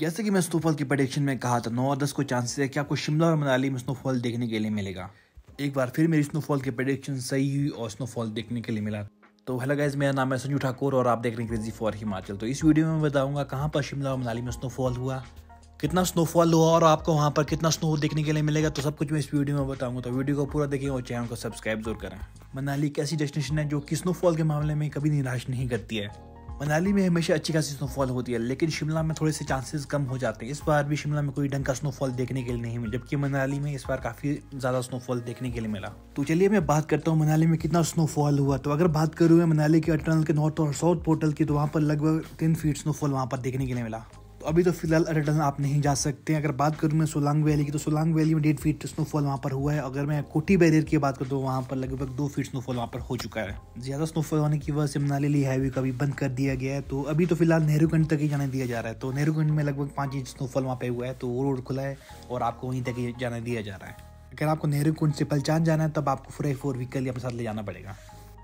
जैसे कि मैं स्नोफॉल की प्रडिक्शन में कहा था नौ और दस को चांसेस है कि आपको शिमला और मनाली में स्नोफॉल देखने के लिए मिलेगा एक बार फिर मेरी स्नोफॉल की प्रडिक्शन सही हुई और स्नोफॉल देखने के लिए मिला तो हेलो गाइज मेरा नाम है संजू ठाकुर और आप देख रहे हैं क्रेजी फॉर हिमाचल तो इस वीडियो में बताऊंगा कहाँ पर शिमला और मनाली में स्नोफॉल हुआ कितना स्नोफॉल हुआ और आपको वहाँ पर कितना स्नो देखने के लिए मिलेगा तो सब कुछ मैं इस वीडियो में बताऊंगा तो वीडियो को पूरा देखें और चैनल को सब्सक्राइब जरूर करें मनाली एक ऐसी डेस्टिनेशन है जो कि स्नोफॉल के मामले में कभी निराश नहीं करती है मनाली में हमेशा अच्छी खासी स्नोफॉल होती है लेकिन शिमला में थोड़े से चांसेस कम हो जाते हैं इस बार भी शिमला में कोई ढंग का स्नोफॉल देखने के लिए नहीं मिला जबकि मनाली में इस बार काफ़ी ज़्यादा स्नोफॉल देखने के लिए मिला तो चलिए मैं बात करता हूँ मनाली में कितना स्नोफॉल हुआ तो अगर बात करूँ मैं मनाली के अटनल के नॉर्थ और साउथ पोर्टल की तो वहाँ पर लगभग तीन फीट स्नोफॉल वहाँ पर देखने के लिए मिला तो अभी तो फिलहाल अटल आप नहीं जा सकते अगर बात करूँ मैं सोलांग वैली की तो सोलांग वैली में डेढ़ फीट स्नोफॉल वहाँ पर हुआ है अगर मैं कोटी बैरियर की बात करूँ तो वहाँ पर लगभग दो फीट स्नोफॉल वहाँ पर हो चुका है ज़्यादा स्नोफॉल होने की वजह से मनाली ली हाईवे का भी बंद कर दिया गया है तो अभी तो फिलहाल नेहरूगंज तक ही जाने दिया जा रहा है तो नेहरूगंज में लगभग पाँच इंच स्नोफॉल वहाँ पर हुआ है तो वो रोड खुला है और आपको वहीं तक ही जाने दिया जा रहा है अगर आपको नेहरू कुंड से पहचान जाना है तब आपको फ्राई फोर व्हीकल अपने साथ ले जाना पड़ेगा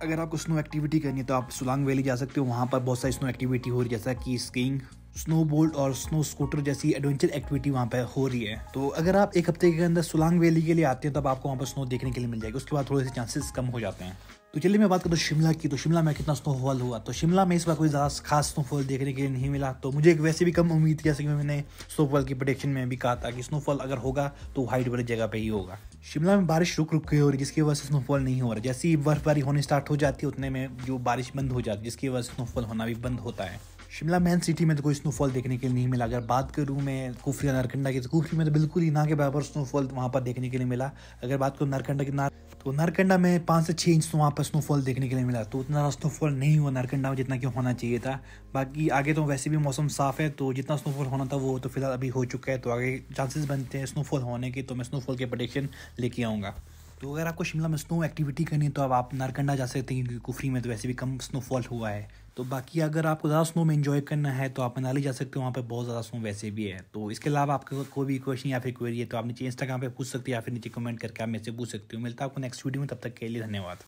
अगर आपको स्नो एक्टिविटी करनी है तो आप सुलांग वैली जा सकते हो वहाँ पर बहुत सारी स्नो एक्टिविटी हो रही जैसा कि स्कीइंग स्नो बोल्ट और स्नो स्कूटर जैसी एडवेंचर एक्टिविटी वहाँ पर हो रही है तो अगर आप एक हफ्ते के अंदर सुलांग वैली के लिए आते हैं तब आपको वहाँ पर स्नो देखने के लिए मिल जाएगी उसके बाद थोड़े से चांसेस कम हो जाते हैं तो चलिए मैं बात करूँ शिमला की तो शिमला में कितना स्नोफॉल हुआ तो शिमला में इस बार कोई ज़्यादा खास स्नोफॉल देखने के लिए नहीं मिला तो मुझे एक वैसे भी कम उम्मीद जैसे कि मैंने स्नोफॉल की प्रोडिक्शन में भी कहा था कि स्नोफॉल अगर होगा तो हाइट वाली जगह पे ही होगा शिमला में बारिश रुक रुक के हो रही जिसकी वजह से स्नोफॉल नहीं हो रहा जैसे ही बर्फबारी होने स्टार्ट हो जाती है उतने में जो बारिश बंद हो जाती है जिसकी वजह से स्नोफॉल होना भी बंद होता है शिमला मैन सिटी में तो कोई स्नोफॉल देखने के लिए नहीं मिला अगर बात करूँ मैं कुफरी नारकंडा की तो कुफरी में तो बिल्कुल ही ना के बराबर स्नोफॉल वहाँ पर देखने के लिए मिला अगर बात करूँ नारकंडा की नार तो नारकंडा में पाँच से छः इंच तो वहाँ पर स्नोफॉल देखने के लिए मिला तो उतना स्नोफॉल नहीं हुआ नारकंडा में जितना कि होना चाहिए था बाकी आगे तो वैसे भी मौसम साफ़ है तो जितना स्नोफॉल होना था वो तो फिलहाल अभी हो चुका है तो आगे चांसेस बनते हैं स्नोफॉल होने के तो मैं स्नोफॉल के प्रोडिक्शन लेके आऊँगा तो अगर आपको शिमला में स्नो एक्टिविटी करनी है तो अब आप नारकंडा जा सकते हैं क्योंकि कुफरी में तो वैसे भी कम स्नोफॉल हुआ है तो बाकी अगर आपको ज़्यादा स्नो में इन्जॉय करना है तो आप मनाली जा सकते हो वहाँ पर बहुत ज़्यादा स्नो वैसे भी है तो इसके अलावा आपके कोई भी क्वेश्चन या फिर क्वेरी है तो आप नीचे इंस्टाग्राम पर पूछ सकते हैं या फिर नीचे कमेंट करके आप मेरे से पूछ सकते हो मिलता है आपको नेक्स्ट वीडियो में तब तक के लिए धन्यवाद